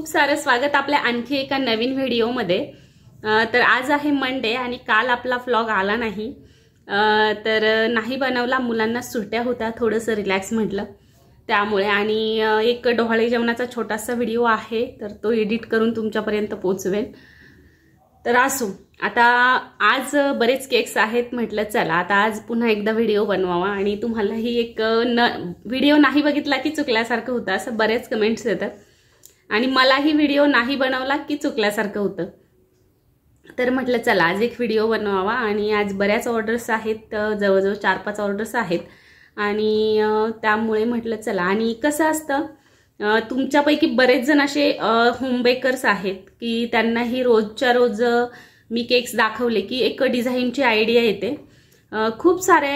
खूप सारं स्वागत आपल्या आणखी एका नवीन व्हिडिओमध्ये तर आज आहे मंडे आणि काल आपला फ्लॉग आला नाही तर नाही बनवला मुलांना सुट्या होत्या थोडंसं रिलॅक्स म्हटलं त्यामुळे आणि एक डोहाळे जेवणाचा छोटासा व्हिडिओ आहे तर तो एडिट करून तुमच्यापर्यंत पोचवेल तर असू आता आज बरेच केक्स आहेत म्हटलं चला आता आज पुन्हा एकदा व्हिडिओ बनवावा आणि तुम्हालाही एक न व्हिडिओ नाही बघितला की चुकल्यासारखं होतं असं बरेच कमेंट्स येतात आणि मलाही व्हिडिओ नाही बनवला की चुकल्यासारखं होतं तर म्हटलं चला आज एक व्हिडिओ बनवावा आणि आज बऱ्याच ऑर्डर्स आहेत जवळजवळ चार पाच ऑर्डर्स आहेत आणि त्यामुळे म्हटलं चला आणि कसं असतं तुमच्यापैकी बरेच जण असे होम बेकर्स आहेत की त्यांनाही रोजच्या रोज मी केक्स दाखवले की एक डिझाईनची आयडिया येते खूप सारे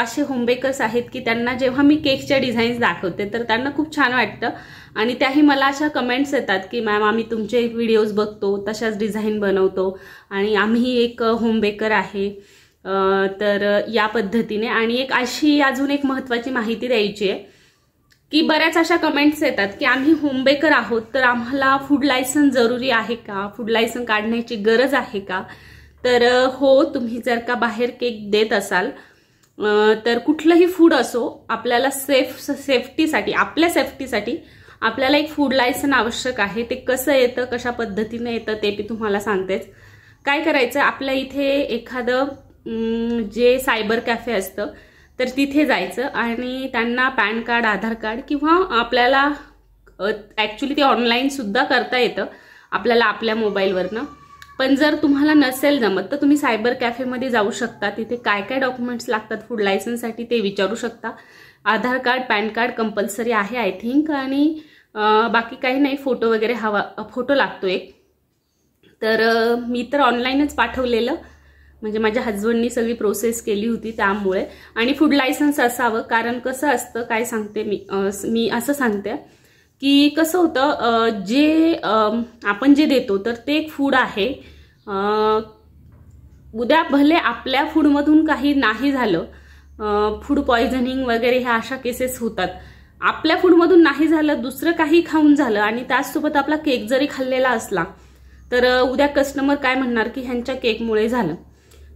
असे होमबेकर्स आहेत की त्यांना जेव्हा मी केकच्या डिझाईन्स दाखवते तर त्यांना खूप छान वाटतं आणि त्याही मला अशा कमेंट्स येतात की मॅम आम्ही तुमचे व्हिडिओज बघतो तशाच डिझाईन बनवतो आणि आम्ही एक होमबेकर आहे तर या पद्धतीने आणि एक अशी अजून एक महत्त्वाची माहिती द्यायची आहे की बऱ्याच अशा कमेंट्स येतात की आम्ही होमबेकर आहोत तर आम्हाला फूड लायसन जरुरी आहे का फूड लायसन काढण्याची गरज आहे का तर हो तुम्ही जर का बाहेर केक देत असाल तर कुठलंही फूड असो आपल्याला सेफ सेफ्टीसाठी आपल्या सेफ्टीसाठी आपल्याला एक फूड लायसन आवश्यक आहे ते कसं येतं कशा पद्धतीने येतं ते मी तुम्हाला सांगतेच काय करायचं आपल्या इथे एखादं जे सायबर कॅफे असतं तर तिथे जायचं आणि त्यांना पॅन कार्ड आधार कार्ड किंवा आपल्याला ॲक्च्युली ते ऑनलाईनसुद्धा करता येतं आपल्याला आपल्या मोबाईलवरनं पण जर तुम्हाला नसेल जमत तर तुम्ही सायबर कॅफेमध्ये जाऊ शकता तिथे काय काय डॉक्युमेंट्स लागतात फूड लायसन्ससाठी ते विचारू शकता Aadhaar card PAN card compulsory आहे आय थिंक आणि बाकी काही नाही फोटो वगैरे हवा फोटो लागतो एक तर मी तर ऑनलाईनच पाठवलेलं म्हणजे माझ्या हजबंडनी सगळी प्रोसेस केली होती त्यामुळे आणि फूड लायसन्स असावं कारण कसं असतं काय सांगते मी मी असं सांगते की कसं होतं जे आपण जे देतो तर ते एक फूड आहे उद्या भले आपल्या फूडमधून काही नाही झालं फूड पॉयझनिंग वगैरे ह्या अशा केसेस होतात आपल्या फूडमधून नाही झालं दुसरं काही खाऊन झालं आणि त्याचसोबत आपला केक जरी खाल्लेला असला तर उद्या कस्टमर काय म्हणणार की ह्यांच्या केकमुळे झालं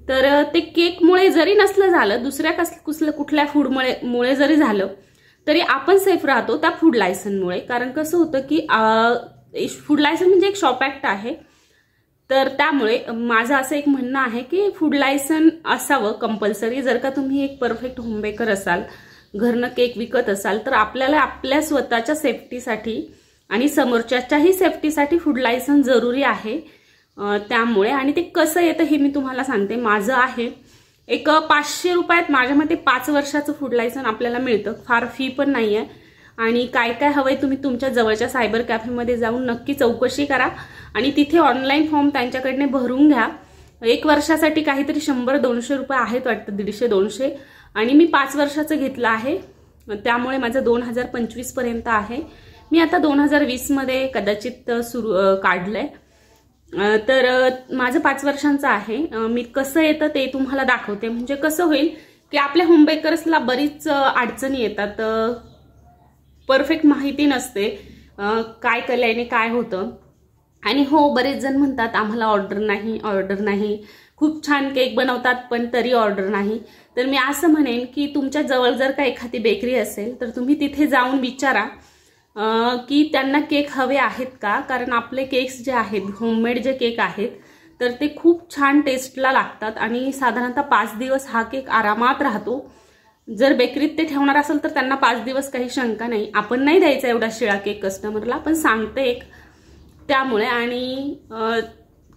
तर ते केकमुळे जरी नसलं झालं दुसऱ्या कस कुसल कुठल्या फूडमुळे मुळे जरी झालं तरी आपण सेफ राहतो त्या फूड लायसनमुळे कारण कसं होतं की फूड लायसन म्हणजे एक शॉप ॲक्ट आहे तर त्यामुळे माझं असं एक म्हणणं आहे की फूड लायसन असावं कंपल्सरी जर का तुम्ही एक परफेक्ट होमबेकर असाल घरनं केक विकत असाल तर आपल्याला आपल्या स्वतःच्या सेफ्टीसाठी आणि समोरच्याच्याही सेफ्टीसाठी फूड लायसन जरुरी आहे त्यामुळे आणि ते कसं येतं हे मी तुम्हाला सांगते माझं आहे एक पाचशे रुपयात माझ्या मते पाच वर्षाचं फूड लायसन आपल्याला मिळतं फार फी पण नाही आहे आणि काय काय हवंय तुम्ही तुमच्या जवळच्या सायबर कॅफेमध्ये जाऊन नक्की चौकशी करा आणि तिथे ऑनलाईन फॉर्म त्यांच्याकडने भरून घ्या एक वर्षासाठी काहीतरी शंभर दोनशे रुपये आहेत वाटतं दीडशे दोनशे आणि मी पाच वर्षाचं घेतलं आहे त्यामुळे माझं दोन हजार पंचवीसपर्यंत आहे मी आता दोन हजार वीसमध्ये कदाचित सुरू काढलं आहे तर माझं पाच वर्षांचं आहे मी कसं येतं ते तुम्हाला दाखवते म्हणजे कसं होईल की आपल्या होमबेकर्सला बरीच अडचणी येतात परफेक्ट माहिती नसते काय कल्याने काय होतं आणि हो बरेच जण म्हणतात आम्हाला ऑर्डर नाही ऑर्डर नाही खूप छान केक बनवतात पण तरी ऑर्डर नाही तर मी असं म्हणेन की तुमच्या जवळ जर का एखादी बेकरी असेल तर तुम्ही तिथे जाऊन विचारा की त्यांना केक हवे आहेत का कारण आपले केक्स जे आहेत होममेड जे केक आहेत तर ते खूप छान टेस्टला लागतात आणि साधारणतः पाच दिवस हा केक आरामात राहतो जर बेकरीत ते ठेवणार असेल तर त्यांना पाच दिवस काही शंका नाही आपण नाही द्यायचा एवढा शिळा केक कस्टमरला पण सांगते एक त्यामुळे आणि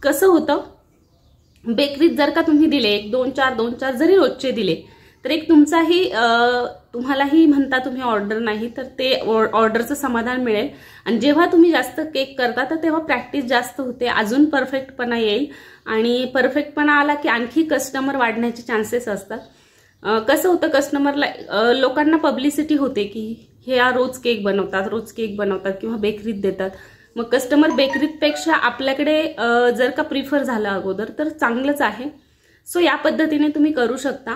कसं होतं बेकरीत जर का तुम्ही दिले एक दोन चार दोन चार जरी रोजचे दिले तर एक तुमचाही तुम्हालाही म्हणता तुम्ही ऑर्डर नाही तर ते ऑर्डरचं समाधान मिळेल आणि जेव्हा तुम्ही जास्त केक करता तर तेव्हा प्रॅक्टिस जास्त होते अजून परफेक्टपणा येईल आणि परफेक्टपणा आला की आणखी कस्टमर वाढण्याचे चान्सेस असतात कसं होतं कस्टमरला लोकांना पब्लिसिटी होते की हे रोज केक बनवतात रोज केक बनवतात किंवा बेकरीत देतात मग कस्टमर बेकरीतपेक्षा आपल्याकडे जर का प्रिफर झालं अगोदर तर चांगलंच आहे सो या पद्धतीने तुम्ही करू शकता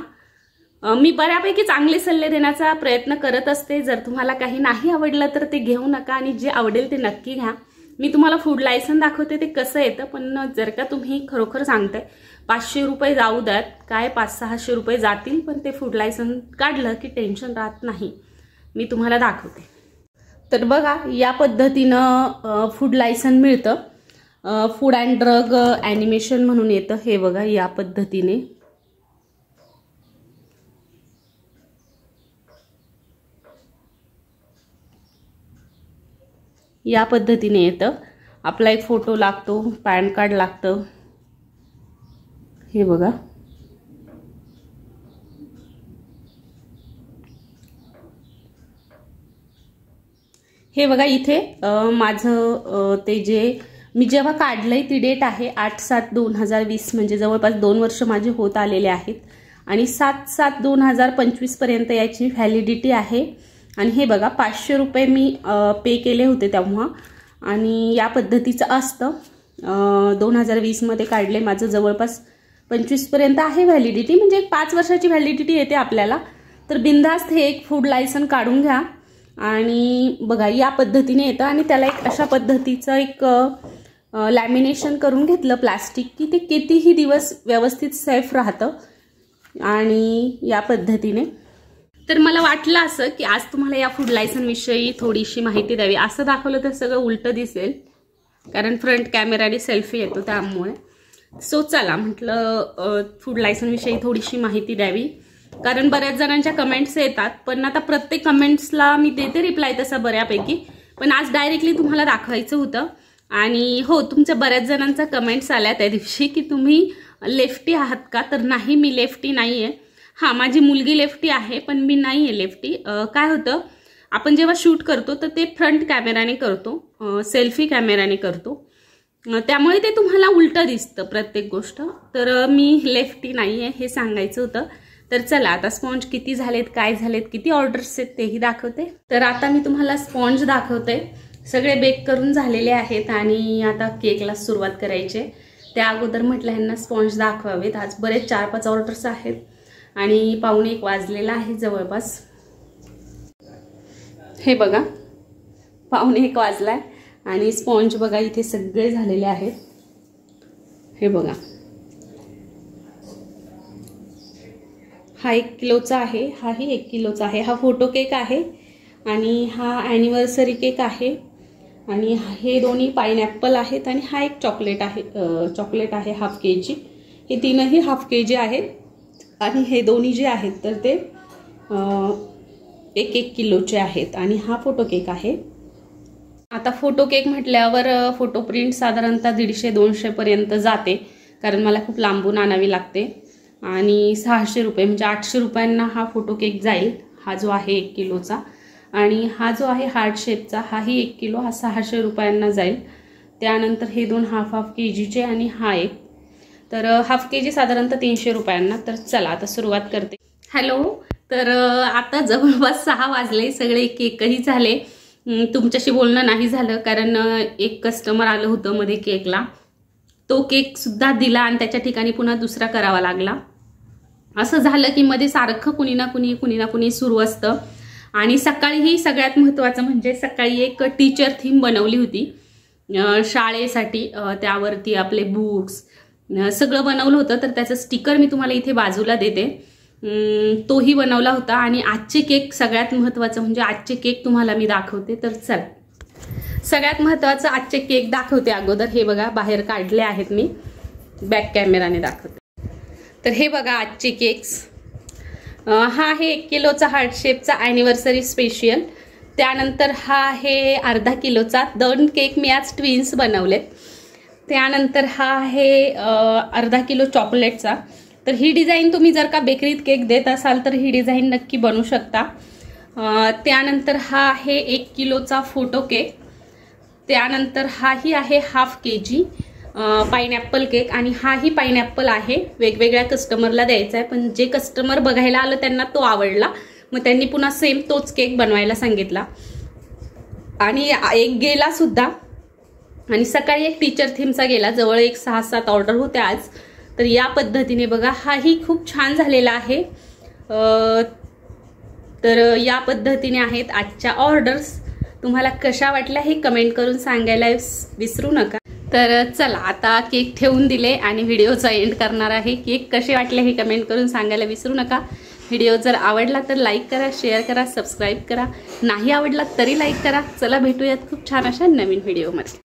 मी बऱ्यापैकी चांगले सल्ले देण्याचा प्रयत्न करत असते जर तुम्हाला काही नाही आवडलं तर ते घेऊ नका आणि जे आवडेल ते नक्की घ्या मी तुम्हाला फूड लायसन दाखवते ते कसं येतं पण जर का तुम्ही खरोखर सांगताय पाचशे रुपये जाऊ द्यात काय पाच सहाशे रुपये जातील पण ते फूड लायसन काढलं की टेन्शन राहत नाही मी तुम्हाला दाखवते तर बघा या पद्धतीनं फूड लायसन मिळतं फूड अँड ड्रग ॲनिमेशन म्हणून येतं हे बघा या पद्धतीने या पद्धतीने येतं आपला एक फोटो लागतो पॅन कार्ड लागतं हे बघा हे बघा इथे माझं ते जे मी जेव्हा काढलंय ती डेट आहे आठ सात दोन हजार वीस म्हणजे जवळपास दोन वर्ष माझे होत आलेले आहेत आणि सात सात दोन हजार पर्यंत याची व्हॅलिडिटी आहे आणि हे बघा पाचशे रुपये मी पे केले होते तेव्हा आणि या पद्धतीचं असतं दोन हजार वीसमध्ये काढले माझं जवळपास पंचवीसपर्यंत आहे व्हॅलिडिटी म्हणजे एक पाच वर्षाची व्हॅलिडिटी येते आपल्याला तर बिंदास्त हे एक फूड लायसन काढून घ्या आणि बघा या पद्धतीने येतं आणि त्याला एक अशा पद्धतीचं एक लॅमिनेशन करून घेतलं प्लास्टिक की ते कितीही दिवस व्यवस्थित सेफ राहतं आणि या पद्धतीने तर मला वाटलं असं की आज तुम्हाला या फूड लायसनविषयी थोडीशी माहिती द्यावी असं दाखवलं तर सगळं उलटं दिसेल कारण फ्रंट कॅमेराने सेल्फी येतो त्यामुळे सो चला म्हटलं फूड लायसनविषयी थोडीशी माहिती द्यावी कारण बऱ्याच जणांच्या कमेंट्स येतात पण आता प्रत्येक कमेंट्सला मी देते रिप्लाय तसा बऱ्यापैकी पण आज डायरेक्टली तुम्हाला दाखवायचं होतं आणि हो तुमच्या बऱ्याच जणांचा कमेंट्स आल्या त्या दिवशी की तुम्ही लेफ्टी आहात का तर नाही मी लेफ्टी नाही आहे हां माझी मुलगी लेफ्टी आहे पण मी नाही आहे लेफ्टी काय होतं आपण जेव्हा शूट करतो तर ते फ्रंट कॅमेराने करतो सेल्फी कॅमेराने करतो त्यामुळे ते तुम्हाला उलटं दिसतं प्रत्येक गोष्ट तर मी लेफ्टी नाही आहे हे सांगायचं होतं तर चला आता स्पॉन्ज किती झालेत काय झालेत किती ऑर्डर्स आहेत तेही दाखवते तर आता मी तुम्हाला स्पॉन्ज दाखवते सगळे बेक करून झालेले आहेत आणि आता केकला सुरुवात करायचे त्या अगोदर म्हटलं ह्यांना स्पॉन्ज दाखवावेत आज बरेच चार पाच ऑर्डर्स आहेत आणि पाहुणे एक वाजलेला आहे जवळपास हे बघा पाहुणे एक वाजला आहे आणि स्पॉन्ज बघा इथे सगळे झालेले आहेत हे बघा हा एक किलोचा आहे हाही एक किलोचा आहे हा फोटो केक आहे आणि हा ॲनिव्हर्सरी केक आहे आणि हे दोन्ही पायनॅपल आहेत आणि हा एक चॉकलेट आहे चॉकलेट आहे हाफ के जी हे तीनही हाफ के जी आहेत आणि हे दोन्ही जे आहेत तर ते एक एक किलोचे आहेत आणि हा फोटो केक आहे आता फोटो केक म्हटल्यावर फोटो प्रिंट साधारणतः दीडशे दोनशेपर्यंत जाते कारण मला खूप लांबून आणावी लागते आणि सहाशे रुपये म्हणजे आठशे रुपयांना हा फोटो केक जाईल हा जो आहे एक किलोचा आणि हा जो आहे हार्ट शेपचा हाही एक किलो हा सहाशे रुपयांना जाईल त्यानंतर हे दोन हाफ हाफ के जीचे आणि हा एक तर हाफ के जी साधारणतः तीनशे रुपयांना तर चला आता सुरुवात करते हॅलो तर आता जवळपास सहा वाजले सगळे एक एकही झाले तुमच्याशी बोलणं नाही झालं कारण एक कस्टमर आलं होतं मध्ये केकला तो केकसुद्धा दिला आणि त्याच्या ठिकाणी पुन्हा दुसरा करावा लागला असं झालं की मध्ये सारखं कुणी ना कुणी कुणी ना कुणी सुरू असतं आणि सकाळीही सगळ्यात महत्त्वाचं म्हणजे सकाळी एक टीचर थीम बनवली होती शाळेसाठी त्यावरती आपले बुक्स सगळं बनवलं होतं तर त्याचं स्टिकर मी तुम्हाला इथे बाजूला देते तोही बनवला होता आणि आजचे केक सगळ्यात महत्त्वाचं म्हणजे आजचे केक तुम्हाला मी दाखवते तर चल सगळ्यात महत्त्वाचं आजचे केक दाखवते अगोदर हे बघा बाहेर काढले आहेत मी बॅक कॅमेराने दाखवते तर हे बघा आजचे केक्स हा आहे एक किलोचा हार्ट शेपचा ॲनिव्हर्सरी स्पेशियल त्यानंतर हा आहे अर्धा किलोचा दोन केक मी आज ट्विन्स बनवलेत त्यानंतर हा आहे अर्धा किलो चॉकलेटचा तर ही डिझाईन तुम्ही जर का बेकरीत केक देत असाल तर ही डिझाईन नक्की बनू शकता त्यानंतर हा आहे एक किलोचा फोटो केक त्यानंतर हाही आहे half K G pineapple cake आणि हाही पायनॅपल आहे वेगवेगळ्या कस्टमरला द्यायचा आहे पण जे कस्टमर बघायला आलं त्यांना तो आवडला मग त्यांनी पुन्हा सेम तोच केक बनवायला सांगितला आणि एक गेला सुद्धा आणि सकाळी एक टीचर थीमचा गेला जवळ एक सहा सात ऑर्डर होत्या आज तर या पद्धतीने बघा हाही खूप छान झालेला आहे तर या पद्धतीने आहेत आजच्या ऑर्डर्स तुम्हाला कशा वाटल्या हे कमेंट करून सांगायला विसरू नका तर चला आता केक ठेवून दिले आणि व्हिडिओचा एंड करणार आहे केक कसे वाटले हे कमेंट करून सांगायला विसरू नका व्हिडिओ जर आवडला तर लाईक करा शेअर करा सबस्क्राईब करा नाही आवडला तरी लाईक करा चला भेटूयात खूप छान अशा नवीन व्हिडिओमध्ये